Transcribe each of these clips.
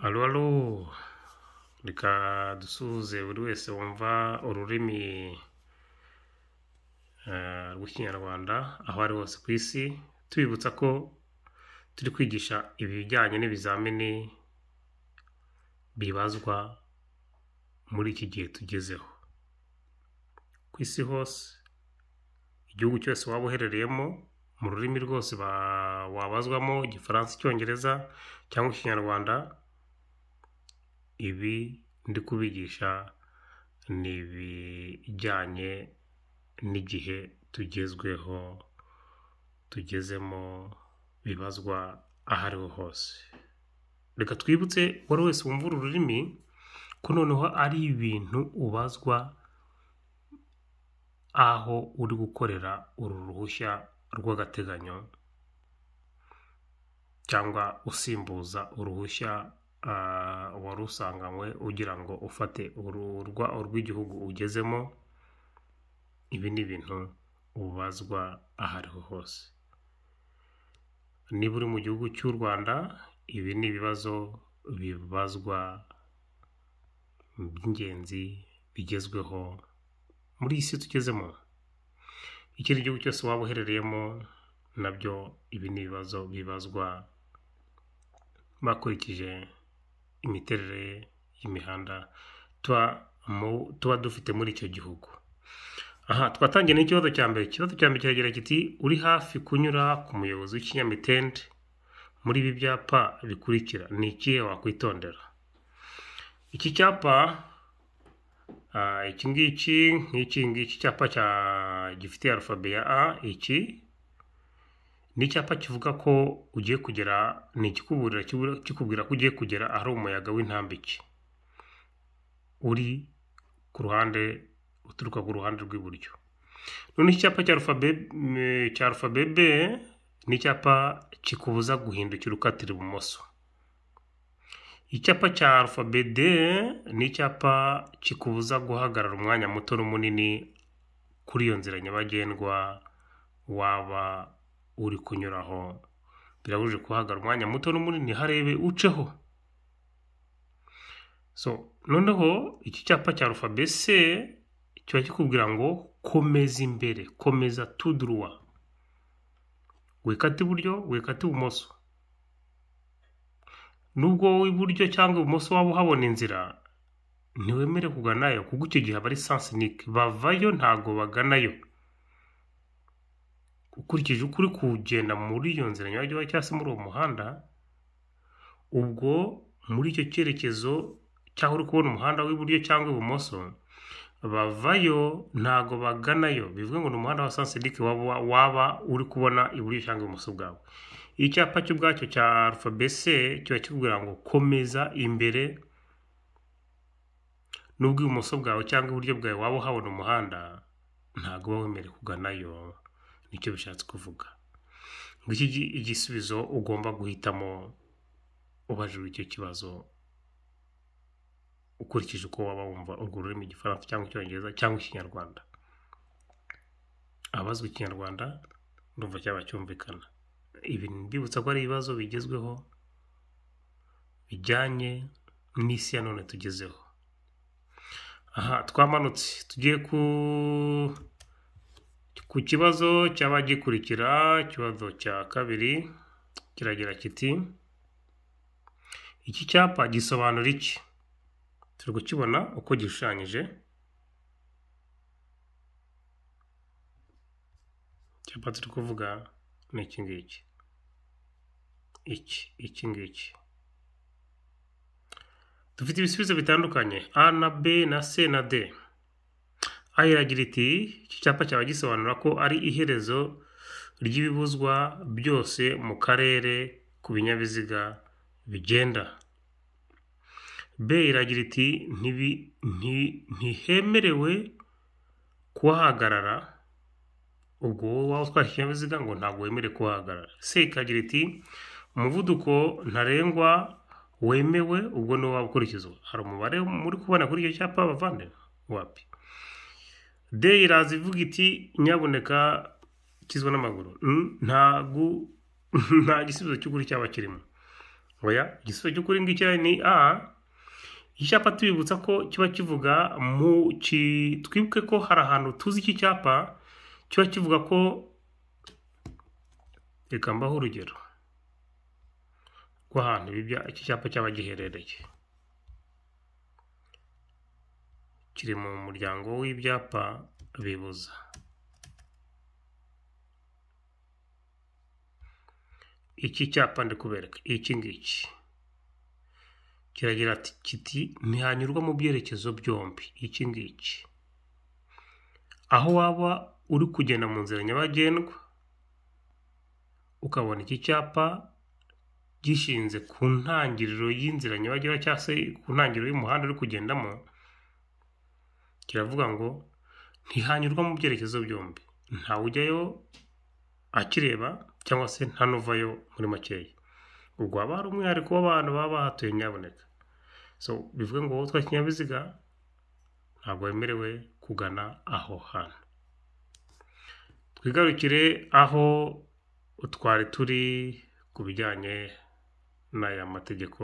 Alo alo reka dusuhuze buri wese wumva ururimi rw'ikinyarwanda ah, aho ari hose ku isi tubibutsa ko turi kwigisha ibijyanye n'ibizamini bibazwa muri iki gihe tugezeho ku isi hose igihugu cyose waba uherereyemo mu rurimi rwose wabazwamo igifaransa icyongereza cyangwa ikinyarwanda Ibi ndi kubigisha ni ibijyanye n'igihe tugezweho tugezemo bibazwa aho ariho hose. Reka twibutse uwari wese wumva ururimi ko noneho ari ibintu ubazwa aho uri gukorera uru ruhushya rw'agateganyo cyangwa usimbuza uruhushya wari usanganywe ugira ngo ufate ururwa urw'igihugu ugezemo ibi ni ibintu ubazwa aho ariho hose niba uri mu gihugu cy'u rwanda ibi ni ibibazo bibazwa by'ingenzi bigezweho muri iyi si tugezemo ikindi gihugu cyose waba uherereyemo nabyo ibi ni ibibazo bibazwa bakurikije imiterere y'imihanda tuba dufite muri icyo gihugu aha twatangiye n'ikibazo cya mbere ikibazo cya mbere kiragira kiti uri hafi kunyura ku muyobozi w'ikinyamitende muri ibi byapa bikurikira ni ikihe wakwitondera iki cyapa ah, iki ngiki nk'iki ngiki icyapa gifite arufabe ya a iki ni icyapa kivuga ko ugiye kugera ni ikikuburira kikubwira ko ugiye kugera ahari umuyaga w'intambike uri ku ruhande uturuka ku ruhande rw'iburyo noneho icyapa cya alfabebe ni icyapa kikubuza guhindukira ukatira ibumoso icyapa cya alfabede ni icyapa kikubuza guhagarara umwanya muto n'umunini kuri iyo nzira nyabagendwa waba uri kunyura aho birabujije kuhahagarara umwanya muto n'umunini harebe uceho so noneho iki cyapa cya alfabese kiba kikubwira ngo komeza imbere komeza tuduruwa wikata iburyo wikata ibumoso nubwo iburyo cyangwa ibumoso waba uhabona inzira ntiwemere kuganayo kuko icyo gihe aba ari sansinike bavayo ntago baganayo ukurikije uko uri kugenda muri iyo nzira nyabagendwa cyangwa se muri uwo muhanda ubwo muri icyo cyerekezo cyangwa uri kubona umuhanda w'iburyo cyangwa ibumoso bavayo ntago baganayo bivuga ngo ni umuhanda wa sansedike waba uri kubona iburyo cyangwa ibumoso bwawe icyapa ubwacyo cya alfabese kiba kikubwira ngo komeza imbere n'ubwo ibumoso bwawe cyangwa iburyo bwawe waba uhabona umuhanda ntabwo uba wemerewe kuganayo nicyo bishatse kuvuga ngo iki igisubizo ugomba guhitamo ubajijwe icyo kibazo ukurikije uko waba wumva urwo rurimi igifaransa cyangwa icyongereza cyangwa ikinyarwanda abazwi ikinyarwanda ndumva cyaba cyumvikana ibi mbibutsa ko ari ibibazo bigezweho bijyanye n'isi ya none tugezeho aha twamanutse tugiye ku ku kibazo cyaba gikurikira ikibazo cya kabiri kiragira kiti iki cyapa gisobanura iki turi kukibona uko gishushanyije icyapa turi kuvuga ni iki ngiki iki iki ngiki dufite ibisubizo bitandukanye a na b na c na d iragira iti iki cyapa cyaba gisobanura ko ari iherezo ry'ibibuzwa byose mu karere ku binyabiziga bigenda b iragira iti ntihemerewe kuhahagarara ubwo wowe waba utwara ikinyabiziga ngo ntabwo wemere kuhahagarara c ikagira iti umuvuduko ntarengwa wemewe ubwo ni waba ukurikizwa hari umubare muri kubona kuri icyo cyapa bavandimwe wapi de iraza ivuga iti nyaboneka kizwa n'amaguru nta gisubizo cy'ukuri cyaba kirimo oya igisubizo cy'ukuri ngiki ni a icyapa tubibutsa ko kiba kivuga mu twibuke ko hari ahantu tuzi iki cyapa kiba kivuga ko reka mbaho urugero rw'ahantu iki cyapa cyaba giherereye kiri mu muryango w'ibyapa bibuza iki cyapa ndikubereka iki ngiki kiragira kiti ntihanyurwa mu byerekezo byombi iki ngiki aho waba uri kugenda mu nzira nyabagendwa ukabona iki cyapa gishinze ku ntangiriro y'inzira nyabagendwa cyangwa se ku ntangiriro y'umuhanda uri kugendamo kiravuga ngo ntihanyurwa mu byerekezo byombi ntawe ujyayo akireba cyangwa se ntanuvayo muri makeya ubwo haba hari umwihariko w'abantu baba bahatuye nyaboneka so bivuge ngo wowe utwaye ikinyabiziga ntabwo wemerewe kugana aho hantu twigarukire aho twari turi ku bijyanye n'aya mategeko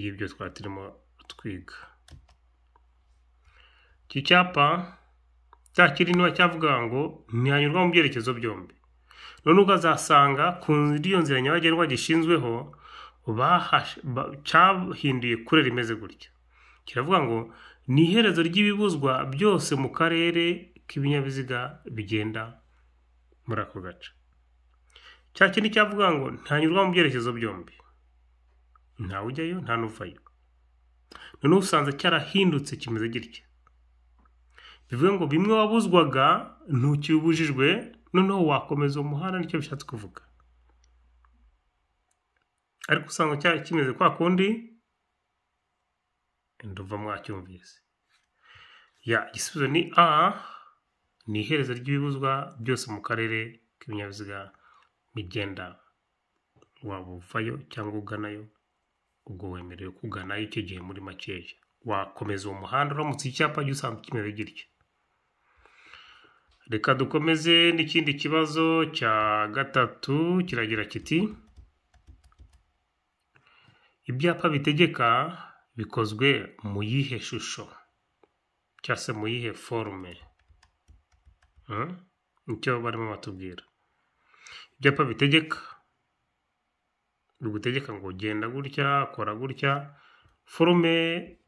y'ibyo twari turimo twiga Iki cyapa cya kirinwa cyavuga ngo ntihanyurwa mu byerekezo byombi none ukazasanga ku iyo nzira nyabagendwa gishinzweho cyahinduye kure rimeze gutya kiravuga ngo ni iherezo ry'ibibuzwa byose mu karere k'ibinyabiziga bigenda muri ako gace cya kindi cyavuga ngo ntanyurwa mu byerekezo byombi ntawe ujyayo nta n'uvayo noneho usanze cyarahindutse kimeze gitya bivuga ngo bimwe wabuzwaga ntukiri ubujijwe noneho wakomeza umuhanda muhanda nicyo bishatse kuvuga ariko usanga cyari kimeze kwa kundi nduva mwacyumvise ya igisubizo ni a ni iherezo ry'ibibuzwa byose mu karere k'ibinyabiziga bigenda waba uvayo cyangwa uganayo ubwo wemerewe kuganayo icyo gihe muri makeya wakomeza uwo muhanda uramutse icyapa gisanzwe kimeze gityo reka dukomeze n'ikindi kibazo cya gatatu kiragira kiti ibyapa bitegeka bikozwe mu yihe shusho cyangwa se mu yihe forume nicyo hmm? barimo batubwira ibyapa bitegeka bigutegeka ngo genda gutya kora gutya forume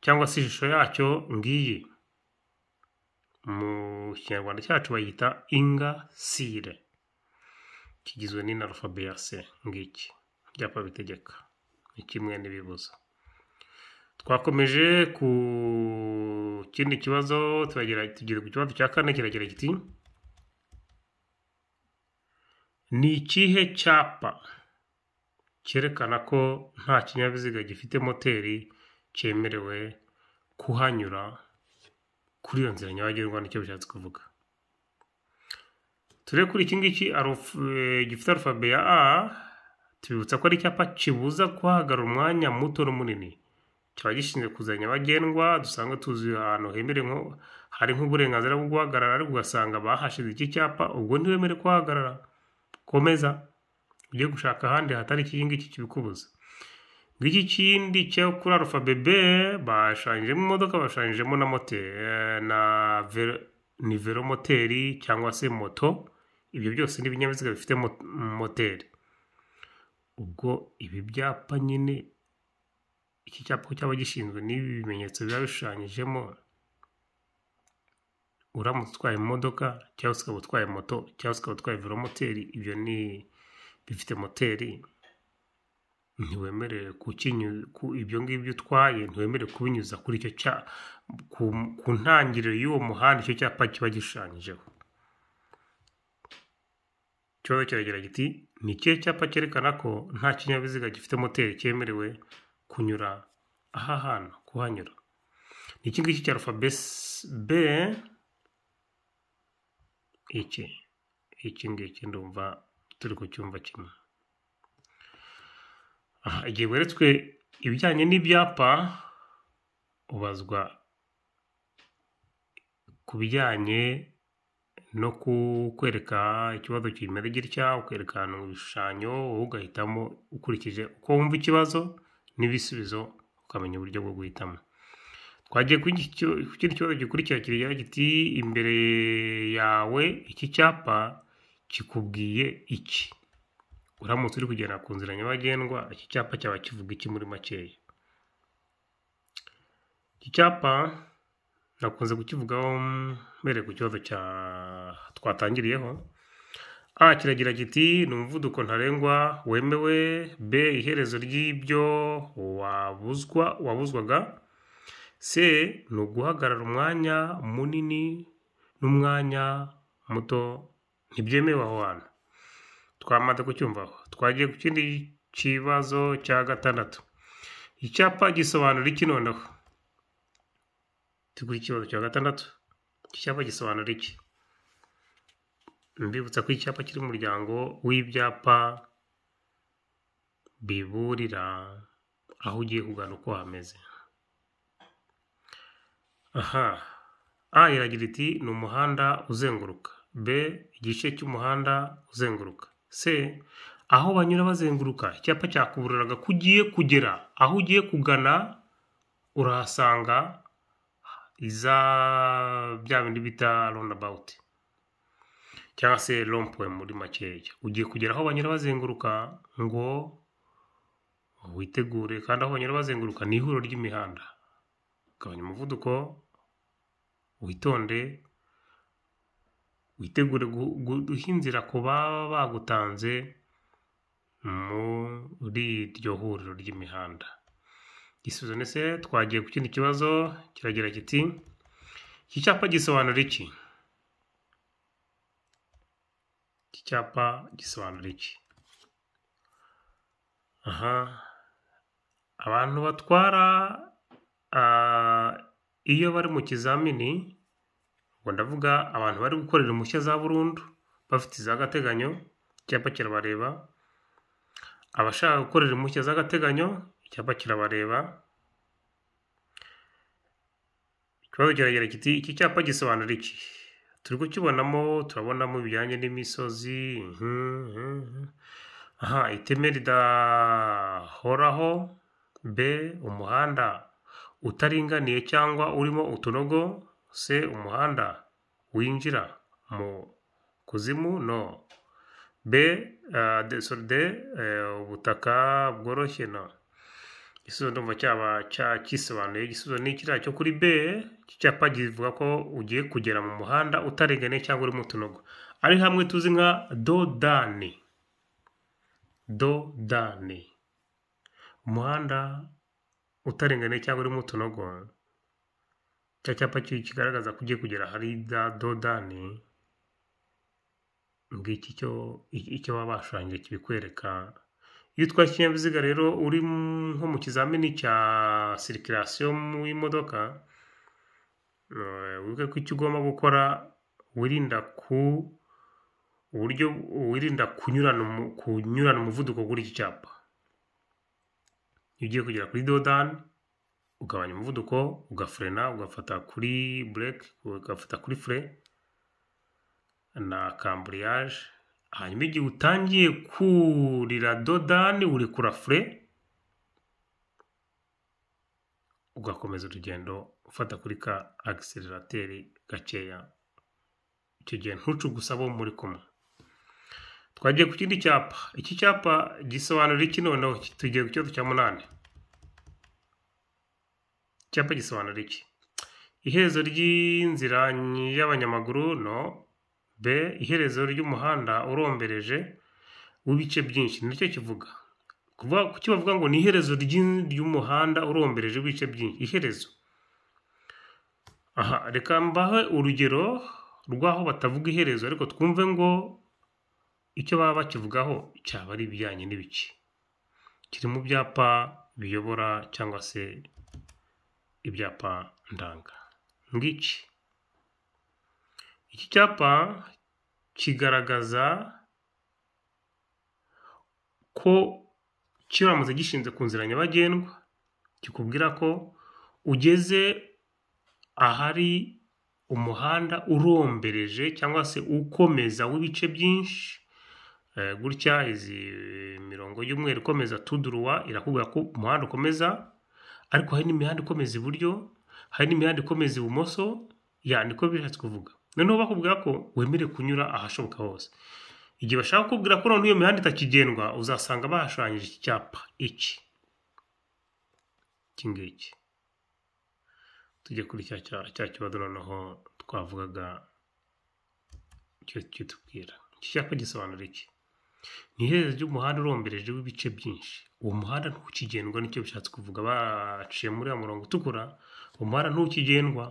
cyangwa se ishusho yacyo ngiyi mu kinyarwanda cyacu bayita inga sire kigizwe n'inarufabe ya se ngiki ibyapa bitegeka ni kimwe n'ibibuza twakomeje ku kindi kibazo tugera ku kibazo cya kane kiragira kiti ni ikihe cyapa cyerekana ko nta kinyabiziga gifite moteri cyemerewe kuhanyura kuri iyo nzira nyabagendwa nicyo bishatse kuvuga turebe kuri iki ngiki gifite arufabe ya a tubibutsa ko ari icyapa kibuza kuhahagarara umwanya muto n'umunini kiba gishinzwe kuzana nyabagendwa dusanga tuzi ahantu hemerewe nko hari nk'uburenganzira bwo guhagarara ariko ugasanga bahashize iki cyapa ubwo ntiwemere kuhahagarara komeza ujye gushaka ahandi hatari iki ngiki kibikubuza ngiki kindi cyo kuri arufabe be bashushanyijemo imodoka bashushanyijemo na moteri na ni cyangwa se moto ibyo byose ni ibinyabiziga bifite moteri ubwo ibi byapa nyine iki cyapa cyaba gishinzwe n'ibi bimenyetso biba bishushanyijemo uramutse utwaye imodoka cyangwa se ukaba utwaye moto cyangwa se ukaba utwaye velomoteri ibyo ni bifite moteri Uhuh. ntiwemerewe ibyo ngibyo utwaye ntiwemerewe kubinyuza kuri icyo cya ku ntangiriro y'uwo muhanda icyo cyapa kiba gishushanyijeho ikibazo kiragira giti ni ikihe cyapa cyerekana ko nta kinyabiziga gifite moteri cyemerewe kunyura aha hantu kuhanyura ni iki ngiki cya b iki iki ngiki ndumva turi ku cyumba kimwe aha igihe weretswe ibijyanye n'ibyapa ubazwa ku bijyanye no kukwereka ikibazo kimeze gitya ukerekana ibishushanyo wowe ugahitamo ukurikije uko wumva ikibazo n'ibisubizo ukamenya uburyo bwo guhitamo twagiye ku kindi kibazo gikurikira kigira giti imbere yawe iki cyapa kikubwiye iki uramutse uri kugenda ku nzira nyabagendwa iki cyapa cyaba kivuga iki muri makeya iki cyapa nakunze kukivugaho mbere ku kibazo cya twatangiriyeho a kiragira kiti ni umuvuduko ntarengwa wemewe b iherezo ry'ibyo wabuzwa wabuzwaga c ni uguhagarara umwanya munini n'umwanya muto ntibyemewe aho hantu twamaze kucyumvaho twagiye ku kindi kibazo cya gatandatu icyapa gisobanura iki noneho tugura ikibazo cya gatandatu iki cyapa gisobanura iki mbibutsa ko icyapa kiri mu muryango w'ibyapa biburira aho ugiye kugana uko hameze aha a iragira iti ni umuhanda uzenguruka b igice cy'umuhanda uzenguruka se aho banyura bazenguruka icyapa cyakuburiraga ko ugiye kugera aho ugiye kugana urahasanga iza bya bindi bita ronabawuti cyangwa se rompuwe muri makeya ugiye kugera aho banyura bazenguruka ngo witegure kandi aho banyura bazenguruka ni ihuriro ry'imihanda gabanya umuvuduko witonde witegure guhinzira ku baba bagutanze muri iryo huriro ry'imihanda igisubizo ndetse twagiye ku kindi kibazo kiragira kiti iki cyapa gisobanura iki iki cyapa gisobanura iki aha abantu batwara ah, iyo bari mu kizamini ubwo ndavuga abantu bari gukorera impushya za burundu bafite iz'agateganyo icyapa kirabareba abashaka gukorera impushya z'agateganyo icyapa kirabareba ikibazo kiragera kiti iki cyapa gisobanura iki turi kukibonamo turabonamo ibijyanye n'imisozi mhm, aha iteme ridahoraho b umuhanda utaringaniye cyangwa urimo utunogo se umuhanda winjira mu kuzimu no b eh, de eh, ubutaka bworoshye no igisubizo ndumva cyaba kisobanuye igisubizo ni kiriya cyo kuri b iki cyapa kivuga ko ugiye kugera mu muhanda utarengane cyangwa urimo utunogo ari hamwe tuzi nka dodani dodani umuhanda utarengane cyangwa urimo utunogo cya cyapa kigaragaza ko ugiye kugera hari bya dodani, ngiki icyo baba bashushanyije kibikwereka, iyo utwaye ikinyabiziga rero uri nko mu kizamini cya sirikirasiyo y'imodoka, wibuke ko icyo ugomba gukora wirinda ku uburyo wirinda kunyurana umuvuduko kuri iki cyapa. Iyo ugiye kugera kuri dodani ugabanya umuvuduko ugafrena ugafata kuri bureke ugafata kuri fure na kamburiyage hanyuma igihe utangiye kurira dodani uri kura fure ugakomeza urugendo ufata kuri ka agisirerateri gakeya icyo gihe ntuce gusa bo muri kumwe twagiye ku kindi cyapa iki cyapa gisobanura iki noneho tugiye ku cyo cya munani Icyapa gisobanura iki iherezo ry'inzira y'abanyamaguru no b iherezo ry'umuhanda urombereje w'ibice byinshi nicyo kivuga kuki bavuga ngo ni iherezo ry'umuhanda urombereje w'ibice byinshi iherezo aha reka mbahe urugero rw'aho batavuga iherezo ariko twumve ngo icyo baba bakivugaho cyaba ari ibijyanye n'ibice kiri mu byapa biyobora cyangwa se ibyapa ndanga ngiki, iki cyapa kigaragaza ko kiramutse gishinze ku nzira nyabagendwa kikubwira ko ugeze ahari umuhanda urombereje cyangwa se ukomeza w'ibice byinshi eh, gutya izi mirongo y'umweru ikomeza tuduruwa irakubwira ko umuhanda ukomeza ariko hari n'imihanda ikomeza iburyo hari n'imihanda ikomeza ibumoso yani ko bishatse kuvuga noneho bakubwira ko wemere kunyura ahashoboka hose igihe bashaka kukubwira ko noneho iyo mihanda itakigendwa uzasanga bahashushanyije iki cyapa iki iki ngiki tujya kuri cya kibazo noneho twavugaga kitubwira iki cyapa gisobanura iki ni iherezo ry'umuhanda urombereje w'ibice byinshi uwo muhanda ntukigendwa nicyo bishatse kuvuga baciye muri uwo murongo utukura uwo muhanda ntukigendwa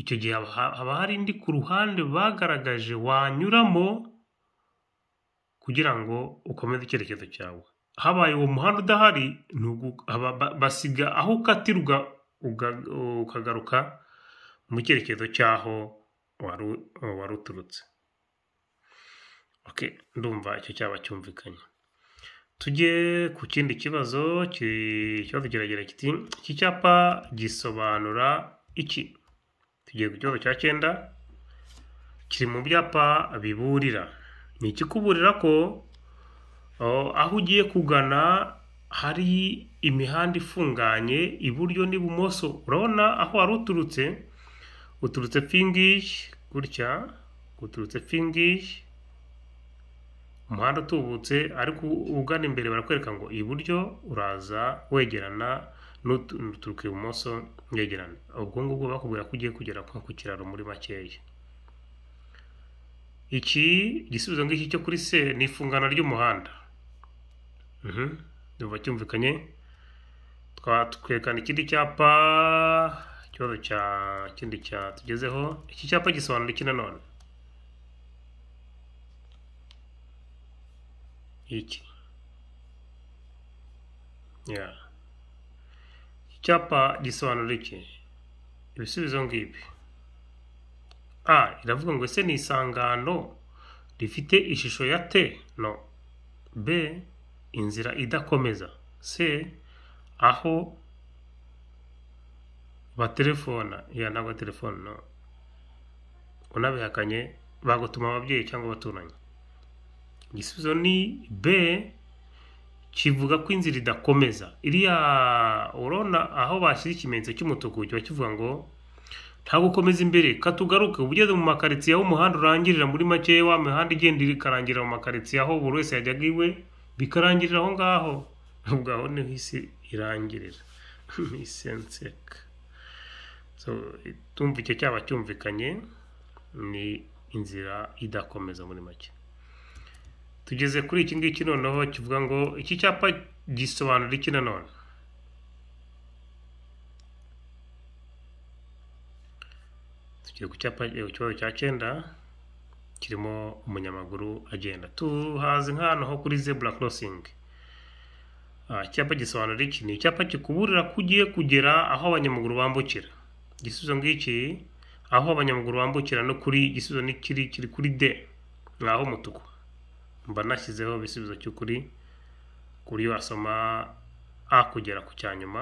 icyo gihe haba hari indi ku ruhande bagaragaje wanyuramo kugira ngo ukomeze icyerekezo cyawe habaye uwo muhanda udahari basiga aho ukatirwa ukagaruka mu cyerekezo cy'aho wari uturutse ndumva icyo cyaba cyumvikanye Tujye ku kindi kibazo, ikibazo kiragira kiti iki cyapa gisobanura iki? Tugiye ku kibazo cya cyenda kiri mu byapa biburira, ni ikikuburira ko aho ugiye kugana hari imihanda ifunganye iburyo n'ibumoso, urabona aho wari uturutse, uturutse fingishi gutya, uturutse fingishi umuhanda utubutse ariko ugana imbere barakwereka ngo iburyo uraza wegerana n'uturuka ibumoso yegerana ubwo ngubwo bakubwira ko ugiye kugera nko ku kiraro muri makeya iki gisubizo ngiki cyo kuri se ni ifungana ry'umuhanda mhm. duva cyumvikanye twatwerekana ikindi cyapa ikibazo cya kindi cyatugezeho iki cyapa gisobanura iki nanone iki icyapa gisobanura iki ibisubizo ngibi a iravuga ngo ese ni isangano rifite ishusho ya te no b inzira idakomeza c aho batelefona ya ntabwo telefone no unabihakanye bagutuma ababyeyi cyangwa abaturanyi igisubizo ni b kivuga ko inzira idakomeza iriya urona aho bashyize ikimenyetso cy'umutuku kiba kivuga ngo nta gukomeza imbere katugaruke uba ugeze mu makaritsiye aho umuhanda urangirira muri make wa mihanda igenda ikarangira mu makaritsiye aho buri wese yajyaga iwe bikarangirira aho ngaho ubwo aho niho isi irangirira isenseka tumva icyo cyaba cyumvikanye ni inzira idakomeza muri make tugeze kuri iki ngiki noneho kivuga ngo iki cyapa gisobanura iki nanone tugeze ku cyapa eh, ikibazo cya cyenda kirimo umunyamaguru agenda tuhazi nk'ahantu ho kuri zebura korosingi ah, icyapa gisobanura iki ni icyapa kikuburira ko ugiye kugera aho abanyamaguru bambukira igisubizo ngiki aho abanyamaguru bambukira no kuri igisubizo kiri kiri kuri de ni ah'umutuku mba nashyizeho ibisubizo cy'ukuri kuri wasoma a kugera ku cya nyuma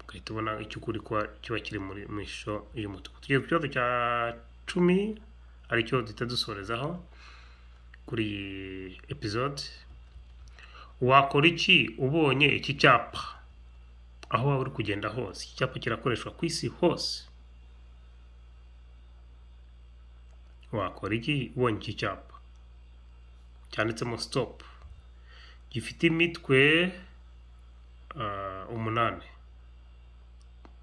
ugahita ubona icy'ukuri kiba kiri mu ishusho y'umutuku tugiye ku kibazo cya cumi aricyo duhita dusorezaho kuri iyi episode wakora iki ubonye iki cyapa aho waba uri kugenda hose iki cyapa kirakoreshwa ku isi hose wakora iki ubonye iki cyapa cyanditsemo stop gifite imitwe uh, umunani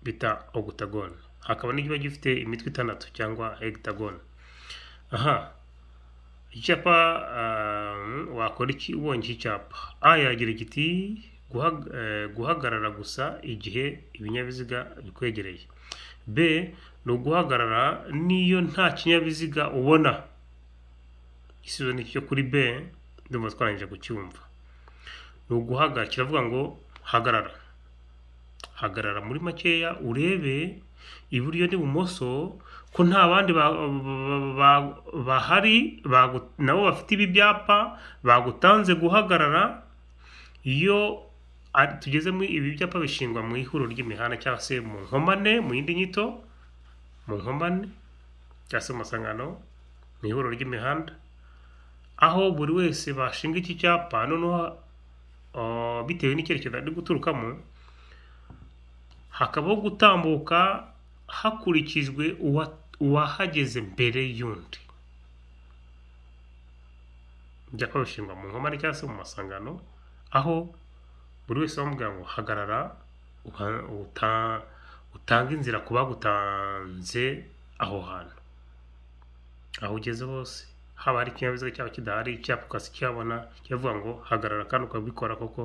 bita ogutagone hakaba n'ikiba gifite imitwe itandatu cyangwa egitagone aha icyapa uh, wakora iki ubonye iki cyapa a yagira igiti uh, guhagarara gusa igihe ibinyabiziga bikwegereye b ni uguhagarara n'iyo nta kinyabiziga ubona igisubizo ni kuri b ndumva twarangije kucyumva ni uguhagarara kiravuga ngo hagarara hagarara muri makeya urebe iburyo n'ibumoso ko nta bandi bahari nabo bafite ibi byapa bagutanze guhagarara iyo tugezemo ibi byapa bishingwa mu ihuriro ry'imihanda cyangwa se mu nkomane mu yindi nyito mu nkomane cyangwa se mu masangano mu ihuriro ry'imihanda aho buri wese bashinga iki cyapa noneho bitewe n'icyerekezo ari guturukamo hakabaho gutambuka hakurikijwe uwahageze mbere y'undi byapa bishingwa mu nkomane cyangwa se mu masangano aho buri wese bamubwira ngo hagarara utanga inzira ku bagutanze aho hantu aho ugeze hose haba hari ikinyabiziga cyaba kidahari icyapa ukasikiyabona kiravuga ngo hagarara kandi ukabikora koko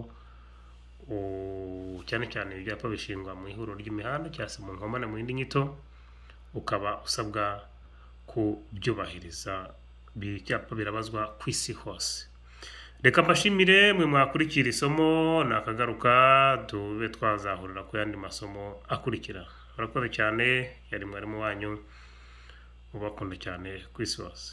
cyane cyane ibyapa bishingwa mu ihuriro ry'imihanda cyangwa se mu nkomane mu yindi nyito ukaba usabwa kubyubahiriza ibyapa birabazwa ku isi hose reka mbashimire mwe mwakurikira isomo nakagaruka tube twazahurira ku yandi masomo akurikira murakoze cyane yari mwarimu wanyu ubakunda cyane ku isi hose